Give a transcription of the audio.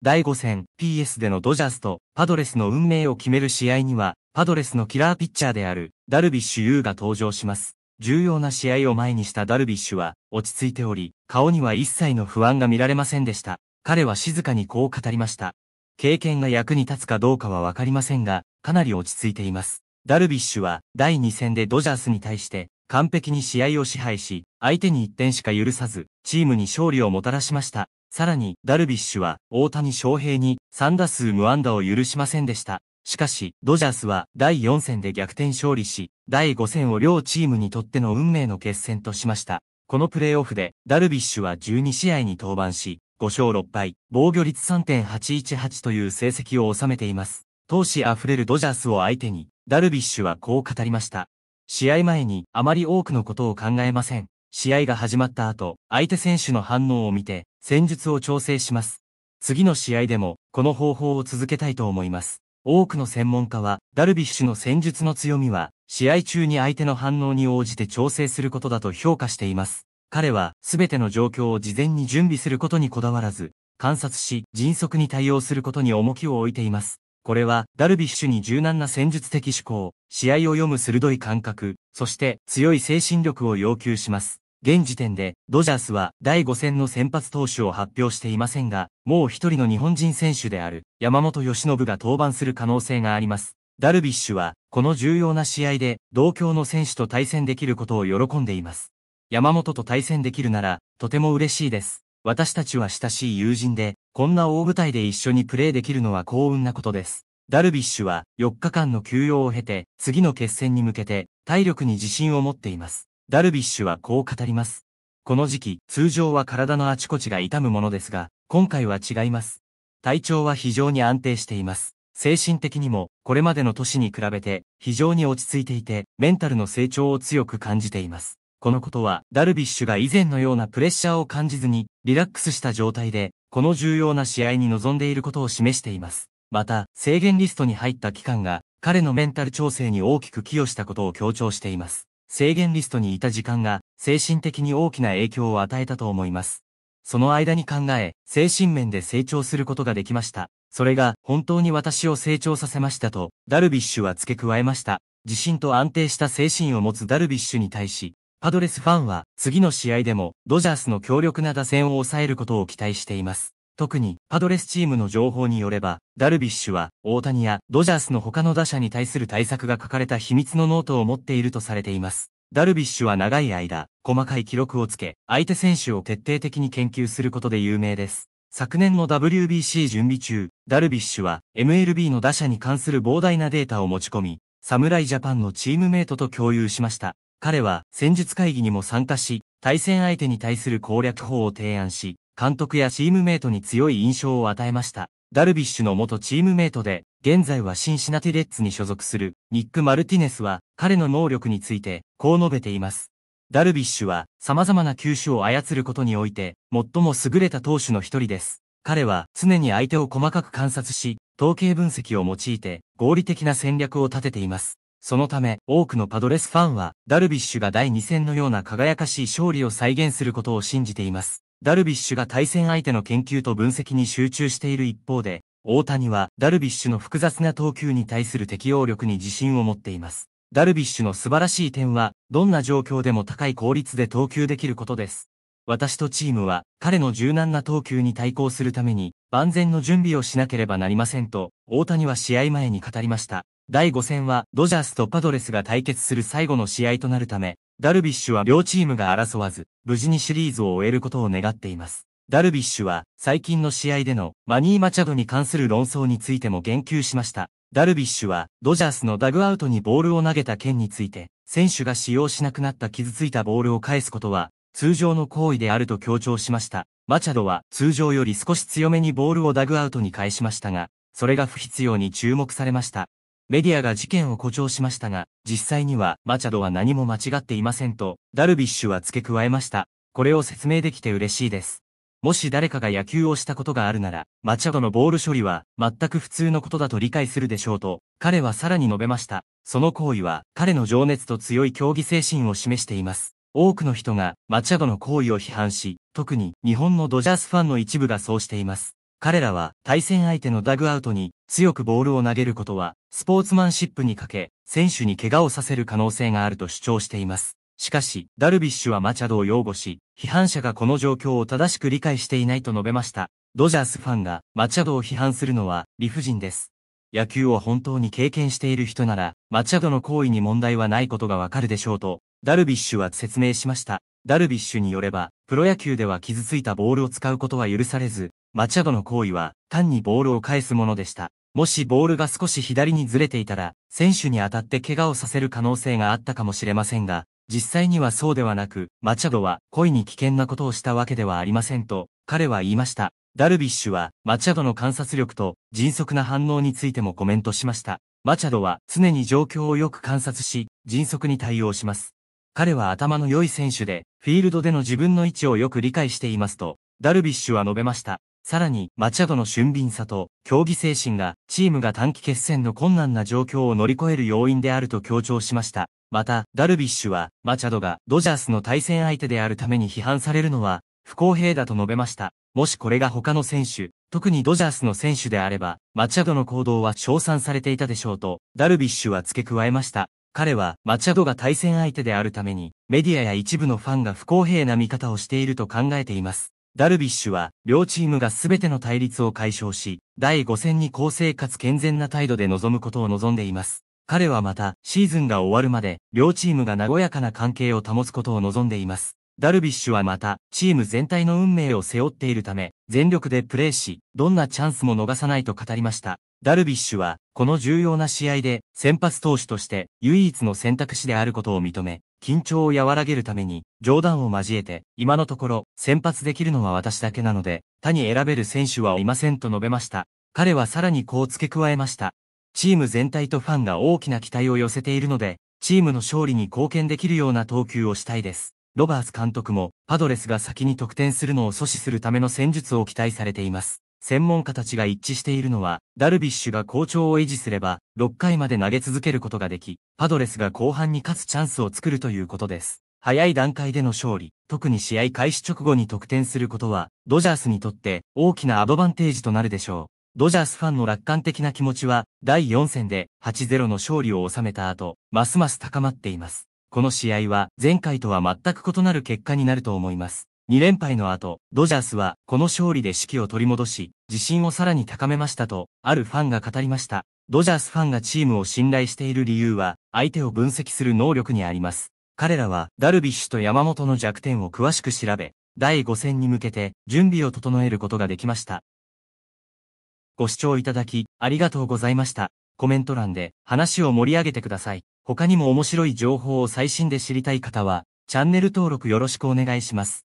第5戦 PS でのドジャースとパドレスの運命を決める試合には、パドレスのキラーピッチャーであるダルビッシュ優が登場します。重要な試合を前にしたダルビッシュは落ち着いており、顔には一切の不安が見られませんでした。彼は静かにこう語りました。経験が役に立つかどうかはわかりませんが、かなり落ち着いています。ダルビッシュは第2戦でドジャースに対して完璧に試合を支配し、相手に1点しか許さず、チームに勝利をもたらしました。さらに、ダルビッシュは、大谷翔平に3打数無安打を許しませんでした。しかし、ドジャースは第4戦で逆転勝利し、第5戦を両チームにとっての運命の決戦としました。このプレーオフで、ダルビッシュは12試合に登板し、5勝6敗、防御率3.818という成績を収めています。闘志あふれるドジャースを相手に、ダルビッシュはこう語りました。試合前にあまり多くのことを考えません。試合が始まった後、相手選手の反応を見て、戦術を調整します。次の試合でも、この方法を続けたいと思います。多くの専門家は、ダルビッシュの戦術の強みは、試合中に相手の反応に応じて調整することだと評価しています。彼は、すべての状況を事前に準備することにこだわらず、観察し、迅速に対応することに重きを置いています。これは、ダルビッシュに柔軟な戦術的思考、試合を読む鋭い感覚、そして強い精神力を要求します。現時点で、ドジャースは第5戦の先発投手を発表していませんが、もう一人の日本人選手である山本由伸が登板する可能性があります。ダルビッシュは、この重要な試合で、同郷の選手と対戦できることを喜んでいます。山本と対戦できるなら、とても嬉しいです。私たちは親しい友人で、こんな大舞台で一緒にプレーできるのは幸運なことです。ダルビッシュは4日間の休養を経て、次の決戦に向けて、体力に自信を持っています。ダルビッシュはこう語ります。この時期、通常は体のあちこちが痛むものですが、今回は違います。体調は非常に安定しています。精神的にも、これまでの年に比べて、非常に落ち着いていて、メンタルの成長を強く感じています。このことは、ダルビッシュが以前のようなプレッシャーを感じずに、リラックスした状態で、この重要な試合に臨んでいることを示しています。また、制限リストに入った期間が、彼のメンタル調整に大きく寄与したことを強調しています。制限リストにいた時間が精神的に大きな影響を与えたと思います。その間に考え、精神面で成長することができました。それが本当に私を成長させましたと、ダルビッシュは付け加えました。自信と安定した精神を持つダルビッシュに対し、パドレスファンは次の試合でもドジャースの強力な打線を抑えることを期待しています。特に、パドレスチームの情報によれば、ダルビッシュは、大谷やドジャースの他の打者に対する対策が書かれた秘密のノートを持っているとされています。ダルビッシュは長い間、細かい記録をつけ、相手選手を徹底的に研究することで有名です。昨年の WBC 準備中、ダルビッシュは MLB の打者に関する膨大なデータを持ち込み、侍ジャパンのチームメイトと共有しました。彼は戦術会議にも参加し、対戦相手に対する攻略法を提案し、監督やチームメイトに強い印象を与えました。ダルビッシュの元チームメイトで、現在はシンシナティレッツに所属するニック・マルティネスは彼の能力についてこう述べています。ダルビッシュは様々な球種を操ることにおいて最も優れた投手の一人です。彼は常に相手を細かく観察し、統計分析を用いて合理的な戦略を立てています。そのため多くのパドレスファンはダルビッシュが第2戦のような輝かしい勝利を再現することを信じています。ダルビッシュが対戦相手の研究と分析に集中している一方で、大谷はダルビッシュの複雑な投球に対する適応力に自信を持っています。ダルビッシュの素晴らしい点は、どんな状況でも高い効率で投球できることです。私とチームは、彼の柔軟な投球に対抗するために、万全の準備をしなければなりませんと、大谷は試合前に語りました。第5戦は、ドジャースとパドレスが対決する最後の試合となるため、ダルビッシュは両チームが争わず、無事にシリーズを終えることを願っています。ダルビッシュは最近の試合でのマニー・マチャドに関する論争についても言及しました。ダルビッシュはドジャースのダグアウトにボールを投げた件について、選手が使用しなくなった傷ついたボールを返すことは通常の行為であると強調しました。マチャドは通常より少し強めにボールをダグアウトに返しましたが、それが不必要に注目されました。メディアが事件を誇張しましたが、実際にはマチャドは何も間違っていませんと、ダルビッシュは付け加えました。これを説明できて嬉しいです。もし誰かが野球をしたことがあるなら、マチャドのボール処理は全く普通のことだと理解するでしょうと、彼はさらに述べました。その行為は彼の情熱と強い競技精神を示しています。多くの人がマチャドの行為を批判し、特に日本のドジャースファンの一部がそうしています。彼らは対戦相手のダグアウトに強くボールを投げることはスポーツマンシップにかけ選手に怪我をさせる可能性があると主張しています。しかし、ダルビッシュはマチャドを擁護し、批判者がこの状況を正しく理解していないと述べました。ドジャースファンがマチャドを批判するのは理不尽です。野球を本当に経験している人なら、マチャドの行為に問題はないことがわかるでしょうと、ダルビッシュは説明しました。ダルビッシュによれば、プロ野球では傷ついたボールを使うことは許されず、マチャドの行為は単にボールを返すものでした。もしボールが少し左にずれていたら、選手に当たって怪我をさせる可能性があったかもしれませんが、実際にはそうではなく、マチャドは故意に危険なことをしたわけではありませんと、彼は言いました。ダルビッシュは、マチャドの観察力と迅速な反応についてもコメントしました。マチャドは常に状況をよく観察し、迅速に対応します。彼は頭の良い選手で、フィールドでの自分の位置をよく理解していますと、ダルビッシュは述べました。さらに、マチャドの俊敏さと、競技精神が、チームが短期決戦の困難な状況を乗り越える要因であると強調しました。また、ダルビッシュは、マチャドがドジャースの対戦相手であるために批判されるのは、不公平だと述べました。もしこれが他の選手、特にドジャースの選手であれば、マチャドの行動は称賛されていたでしょうと、ダルビッシュは付け加えました。彼は、マチャドが対戦相手であるために、メディアや一部のファンが不公平な見方をしていると考えています。ダルビッシュは、両チームが全ての対立を解消し、第5戦に公正かつ健全な態度で臨むことを望んでいます。彼はまた、シーズンが終わるまで、両チームが和やかな関係を保つことを望んでいます。ダルビッシュはまた、チーム全体の運命を背負っているため、全力でプレーし、どんなチャンスも逃さないと語りました。ダルビッシュは、この重要な試合で先発投手として唯一の選択肢であることを認め、緊張を和らげるために冗談を交えて、今のところ先発できるのは私だけなので、他に選べる選手はいませんと述べました。彼はさらにこう付け加えました。チーム全体とファンが大きな期待を寄せているので、チームの勝利に貢献できるような投球をしたいです。ロバーツ監督も、パドレスが先に得点するのを阻止するための戦術を期待されています。専門家たちが一致しているのは、ダルビッシュが好調を維持すれば、6回まで投げ続けることができ、パドレスが後半に勝つチャンスを作るということです。早い段階での勝利、特に試合開始直後に得点することは、ドジャースにとって大きなアドバンテージとなるでしょう。ドジャースファンの楽観的な気持ちは、第4戦で8-0の勝利を収めた後、ますます高まっています。この試合は前回とは全く異なる結果になると思います。2連敗の後、ドジャースはこの勝利で士気を取り戻し、自信をさらに高めましたと、あるファンが語りました。ドジャースファンがチームを信頼している理由は、相手を分析する能力にあります。彼らは、ダルビッシュと山本の弱点を詳しく調べ、第5戦に向けて準備を整えることができました。ご視聴いただき、ありがとうございました。コメント欄で話を盛り上げてください。他にも面白い情報を最新で知りたい方は、チャンネル登録よろしくお願いします。